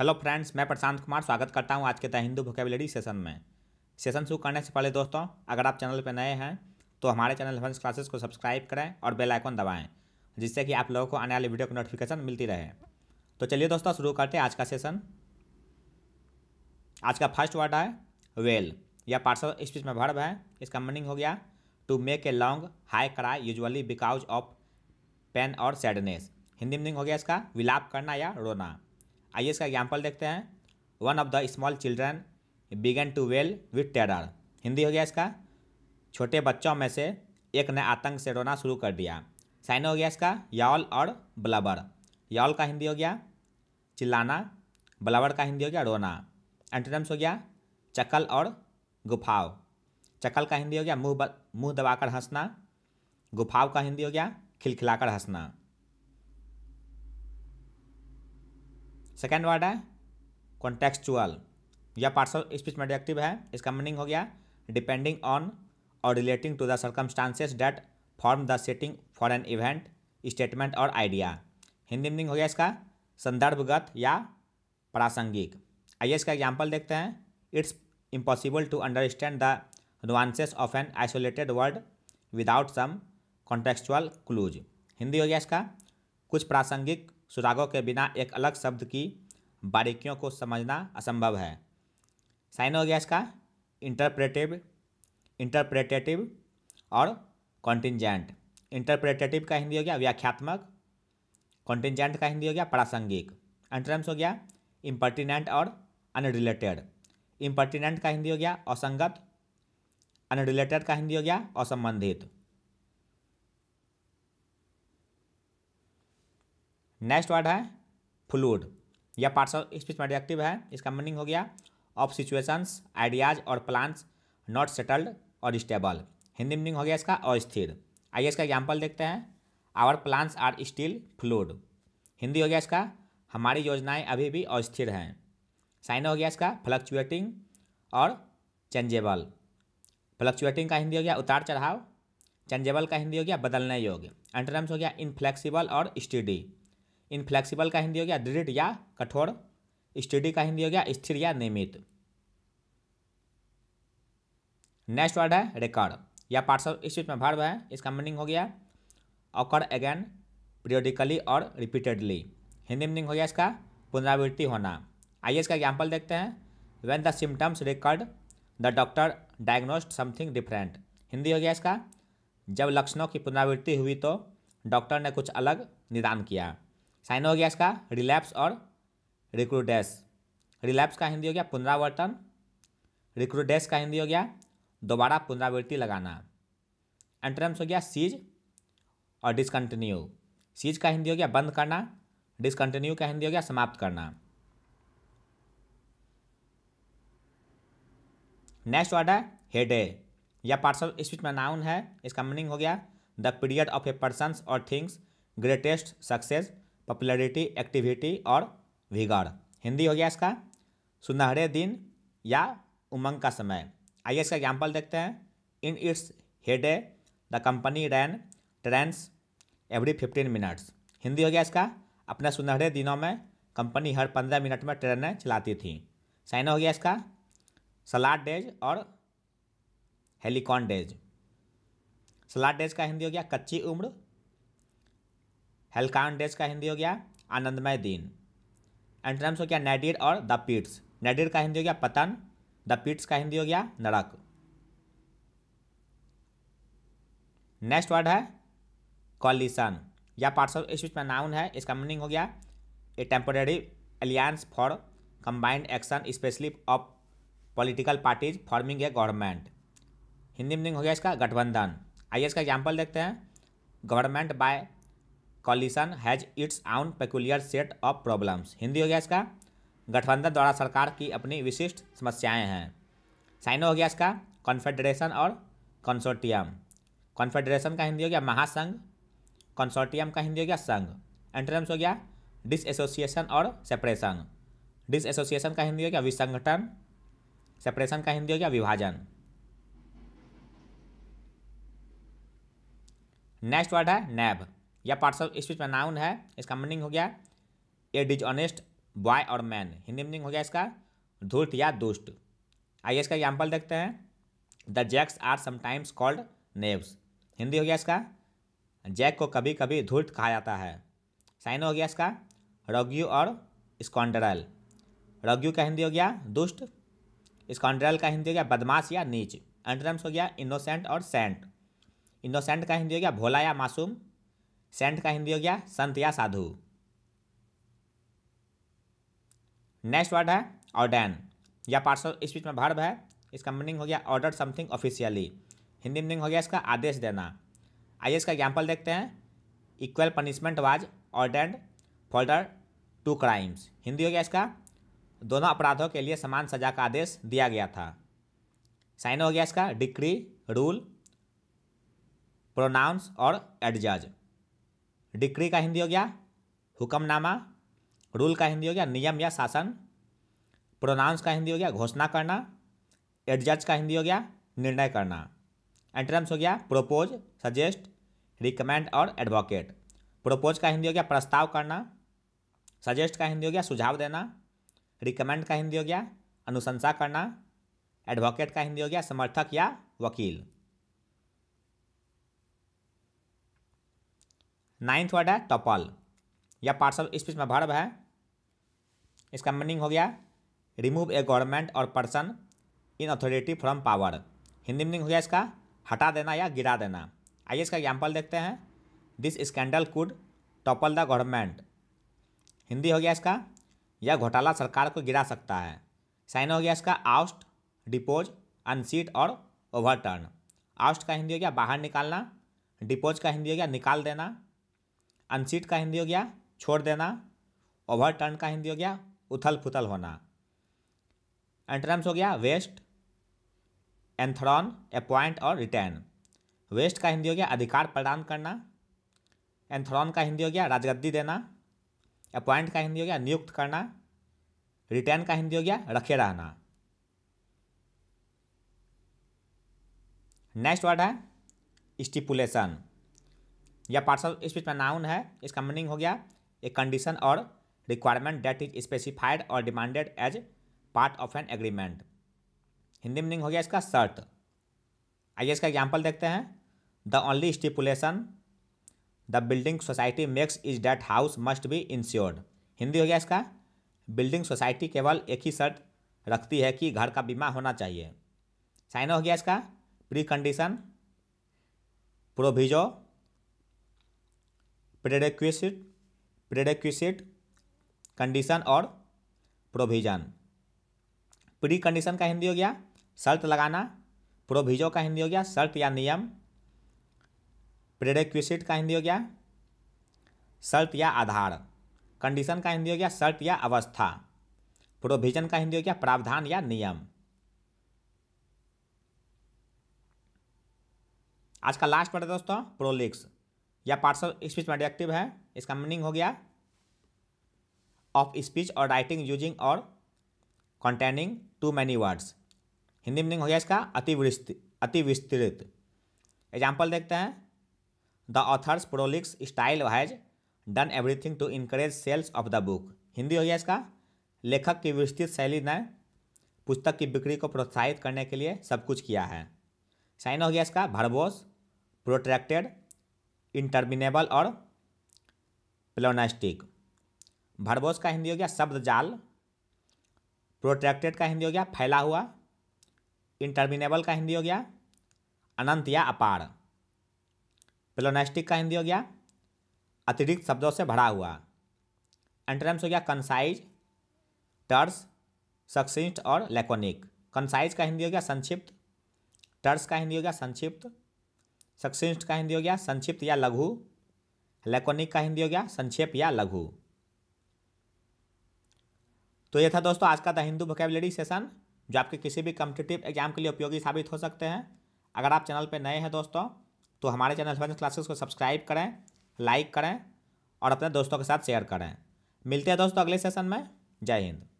hello friends मैं प्रशांत कुमार स्वागत करता हूं आज के द हिंदू वोकेबलरी सेशन में सेशन शुरू करने से पहले दोस्तों अगर आप चैनल पर नए हैं तो हमारे चैनल हंस क्लासेस को सब्सक्राइब करें और बेल आइकन दबाएं जिससे कि आप लोगों को आने वाली वीडियो की नोटिफिकेशन मिलती रहे तो चलिए दोस्तों शुरू करते हैं आज का सेशन आज का फर्स्ट वर्ड है वेल या पार्सल स्पीच में भर्व है इसका मीनिंग हो गया to make a long high cry usually because of pain और सैडनेस हिंदी मीनिंग हो गया इसका विलाप करना या रोना आइए इसका एग्जाम्पल देखते हैं one of the small children began to wail with terror Hindi हो गया इसका छोटे बच्चों में से एक ने आतंक से रोना शुरू कर दिया साइन हो गया इसका याल और ब्लबर याल का हिंदी हो गया चिल्लाना ब्लबर का हिंदी हो गया रोना एंटोनम्स हो गया चकल और गुफाव चकल का हिंदी हो गया मुंह मुंह दबाकर हंसना गुफाव का हिंदी हो गया खिलखिलाकर हंसना सेकेंड वर्ड है कॉन्टेक्चुअल यह पार्सल स्पीच में एडजेक्टिव है इसका मीनिंग हो गया डिपेंडिंग ऑन और relating to the circumstances that form the setting for an event statement और आइडिया हिंदी मीनिंग हो गया इसका संदर्भगत या प्रासंगिक आइए इसका एग्जाम्पल देखते हैं it's impossible to understand the nuances of an isolated word without some contextual clues Hindi हो गया इसका कुछ प्रासंगिक सुरागों के बिना एक अलग शब्द की बारीकियों को समझना असंभव है साइन हो गया इसका इंटरप्रेटिव इंटरप्रेटेटिव और कॉन्टिजेंट इंटरप्रेटेटिव का हिंदी हो गया व्याख्यात्मक कॉन्टिजेंट का हिंदी हो गया प्रासंगिक एंट्रम्स हो गया इम्पर्टिनेंट और अनरिलेटेड इम्पर्टिनेंट का हिंदी हो गया असंगत अनरिलेटेड का हिंदी हो गया असंबंधित नेक्स्ट वर्ड है फ्लूड यह पार्ट्स ऑफ स्पीच में एडजेक्टिव है इसका मीनिंग हो गया ऑफ सिचुएशंस आइडियाज और प्लान्स नॉट सेटल्ड और स्टेबल हिंदी मीनिंग हो गया इसका अस्थिर आइए इसका एग्जाम्पल देखते हैं our plans are still fluid Hindi हो गया इसका हमारी योजनाएं अभी भी अस्थिर हैं साइन हो गया इसका फ्लक्चुएटिंग और चेंजेबल फ्लक्चुएटिंग का हिंदी हो गया उतार चढ़ाव चेंजेबल का हिंदी हो गया बदलने योग्य एंटरम्स हो गया इनफ्लेक्सिबल और स्टडी इनफ्लेक्सिबल का हिंदी हो गया दृढ़ या कठोर स्टडी का हिंदी हो गया स्थिर या नियमित नेक्स्ट वर्ड है रिकॉर्ड या पार्ट ऑफ में भार्व है इसका मीनिंग हो गया ऑकर अगेन पीरियोडिकली और रिपीटेडली हिंदी मीनिंग हो गया इसका पुनरावृत्ति होना आइए इसका एग्जाम्पल देखते हैं when the symptoms recur the doctor diagnosed something different Hindi हो गया इसका जब लक्षणों की पुनरावृत्ति हुई तो डॉक्टर ने कुछ अलग निदान किया साइन हो गया इसका रिलैप्स और रिक्रूडेस रिलैप्स का हिंदी हो गया पुनरावर्तन रिक्रूडेस का हिंदी हो गया दोबारा पुनरावृत्ति लगाना एंट्रम्स हो गया सीज और डिसकंटिन्यू सीज का हिंदी हो गया बंद करना डिसकंटिन्यू का हिंदी हो गया समाप्त करना नेक्स्ट वर्ड है हेडे यह पार्सल स्पीच में नाउन है इसका मीनिंग हो गया the period of a person और things greatest success popularity activity और विगर हिंदी हो गया इसका सुनहरे दिन या उमंग का समय आइए इसका एग्जाम्पल देखते हैं in its heyday the company ran trains every fifteen minutes Hindi हो गया इसका अपने सुनहरे दिनों में कंपनी हर पंद्रह मिनट में ट्रेनें चलाती थी साइन हो गया इसका सलाद डेज और हेलिकॉन डेज सलाद डेज का हिंदी हो गया कच्ची उम्र हेलकान डेज का हिंदी हो गया आनंदमय दिन एंट्रम्स हो गया नेडिर और द पीट्स नेडिर का हिंदी हो गया पतन द पीट्स का हिंदी हो गया नरक नेक्स्ट वर्ड है कॉलिसन या पार्ट्स ऑफ स्पीच में नाउन है इसका मीनिंग हो गया a temporary alliance for combined action especially of political parties forming a government Hindi meaning हो गया इसका गठबंधन आइए इसका एग्जाम्पल देखते हैं government by coalition has its own peculiar set of problems Hindi हो गया इसका गठबंधन द्वारा सरकार की अपनी विशिष्ट समस्याएं हैं साइनो हो गया इसका कॉन्फेडरेशन और कंसोर्टियम कॉन्फेडरेशन का हिंदी हो गया महासंघ कंसोर्टियम का हिंदी हो गया संघ एंट्रम्स हो गया डिसएसोसिएशन और सेपरेशन डिसएसोसिएशन का हिंदी हो गया विसंगठन सेपरेशन का हिंदी हो गया विभाजन नेक्स्ट वर्ड है नैब या पार्ट्स ऑफ स्पीच में नाउन है इसका मीनिंग हो गया ए डिज ऑनेस्ट बॉय और मैन हिंदी मीनिंग हो गया इसका धूर्त या दुष्ट आइए इसका एग्जाम्पल देखते हैं the jacks are sometimes called knaves Hindi हो गया इसका जैक को कभी कभी धूर्त कहा जाता है साइन हो गया इसका रोग्यू और स्कॉन्डरल रोग्यू का हिंदी हो गया दुष्ट स्कॉन्डरल का हिंदी हो गया बदमाश या नीच एंट्रम्स हो गया इनोसेंट और सेंट इनोसेंट का हिंदी हो गया भोला या मासूम सेंट का हिंदी हो गया संत या साधु नेक्स्ट वर्ड है ऑर्डन या पार्सल स्पीच में भर्व है इसका मीनिंग हो गया order something officially Hindi meaning हो गया इसका आदेश देना आइए इसका एग्जाम्पल देखते हैं equal punishment was ordained for all the two crimes Hindi हो गया इसका दोनों अपराधों के लिए समान सजा का आदेश दिया गया था साइन हो गया इसका डिक्री रूल प्रोनाउंस और एडजज डिक्री का हिंदी हो गया हुक्मनामा रूल का हिंदी हो गया नियम या शासन प्रोनाउंस का हिंदी हो गया घोषणा करना एडजस्ट का हिंदी हो गया निर्णय करना एंट्रम्स हो गया प्रोपोज सजेस्ट रिकमेंड और एडवोकेट प्रोपोज का हिंदी हो गया प्रस्ताव करना सजेस्ट का हिंदी हो गया सुझाव देना रिकमेंड का हिंदी हो गया अनुशंसा करना एडवोकेट का हिंदी हो गया समर्थक या वकील नाइन्थ वर्ड है टपल या पार्सल स्पीच में भर्व है इसका मीनिंग हो गया रिमूव ए गवर्नमेंट और person in authority from power Hindi meaning हो गया इसका हटा देना या गिरा देना आइए इसका एग्जाम्पल देखते हैं this scandal could topple the government Hindi हो गया इसका यह घोटाला सरकार को गिरा सकता है साइन हो गया इसका आउस्ट डिपोज अनसीट और ओवरटर्न आउस्ट का हिंदी हो गया बाहर निकालना डिपोज का हिंदी हो गया निकाल देना अनसीट का हिंदी हो गया छोड़ देना ओवर टर्न का हिंदी हो गया उथल फुथल होना एंट्रेंस हो गया वेस्ट एंथ्रॉन अपॉइंट और रिटर्न वेस्ट का हिंदी हो गया अधिकार प्रदान करना एंथ्रॉन का हिंदी हो गया राजगद्दी देना अपॉइंट का हिंदी हो गया नियुक्त करना रिटर्न का हिंदी हो गया रखे रहना नेक्स्ट वर्ड है स्टिपुलेशन या पार्सल स्पीच में नाउन है इसका मीनिंग हो गया ए कंडीशन और रिक्वायरमेंट डेट इज स्पेसिफाइड और demanded as part of an agreement Hindi meaning हो गया इसका शर्त आइए इसका एग्जाम्पल देखते हैं the only stipulation the building society makes is that house must be insured Hindi हो गया इसका बिल्डिंग सोसाइटी केवल एक ही शर्त रखती है कि घर का बीमा होना चाहिए साइन हो गया इसका precondition proviso prerequisite prerequisite condition और प्रोविजन प्री कंडीशन का हिंदी हो गया शर्त लगाना प्रोविजो का हिंदी हो गया शर्त या नियम प्रेरेक्विसिट का हिंदी हो गया शर्त या आधार कंडीशन का हिंदी हो गया शर्त या अवस्था प्रोविजन का हिंदी हो गया प्रावधान या नियम आज का लास्ट वर्ड है दोस्तों प्रोलिक्स या पार्ट्स ऑफ स्पीच में डिडक्टिव है इसका मीनिंग हो गया ऑफ स्पीच और राइटिंग यूजिंग और containing too many words Hindi meaning हो गया इसका अति अति विस्तृत एग्जाम्पल देखते हैं the author's prolix style has done everything to encourage sales of the book Hindi हो गया इसका लेखक की विस्तृत शैली ने पुस्तक की बिक्री को प्रोत्साहित करने के लिए सब कुछ किया है साइन हो गया इसका भरबोस प्रोट्रैक्टेड इंटरमिनेबल और प्लोनास्टिक भरबोस का हिंदी हो गया शब्द जाल प्रोट्रैक्टेड का हिंदी हो गया फैला हुआ इंटरमिनेबल का हिंदी हो गया अनंत या अपार प्लोनास्टिक का हिंदी हो गया अतिरिक्त शब्दों से भरा हुआ एंट्रम्स हो गया कंसाइज टर्स सक्सिस्ट और लेकोनिक कंसाइज का हिंदी हो गया संक्षिप्त टर्स का हिंदी हो गया संक्षिप्त सक्सेंस्ट का हिंदी हो गया संक्षिप्त या लघु लेकोनिक का हिंदी हो गया संक्षेप या लघु तो ये था दोस्तों आज का द हिंदू वोकेबलरी सेशन जो आपके किसी भी कम्पिटेटिव एग्जाम के लिए उपयोगी साबित हो सकते हैं अगर आप चैनल पर नए हैं दोस्तों तो हमारे चैनल क्लासेस को सब्सक्राइब करें लाइक करें और अपने दोस्तों के साथ शेयर करें मिलते हैं दोस्तों अगले सेशन में जय हिंद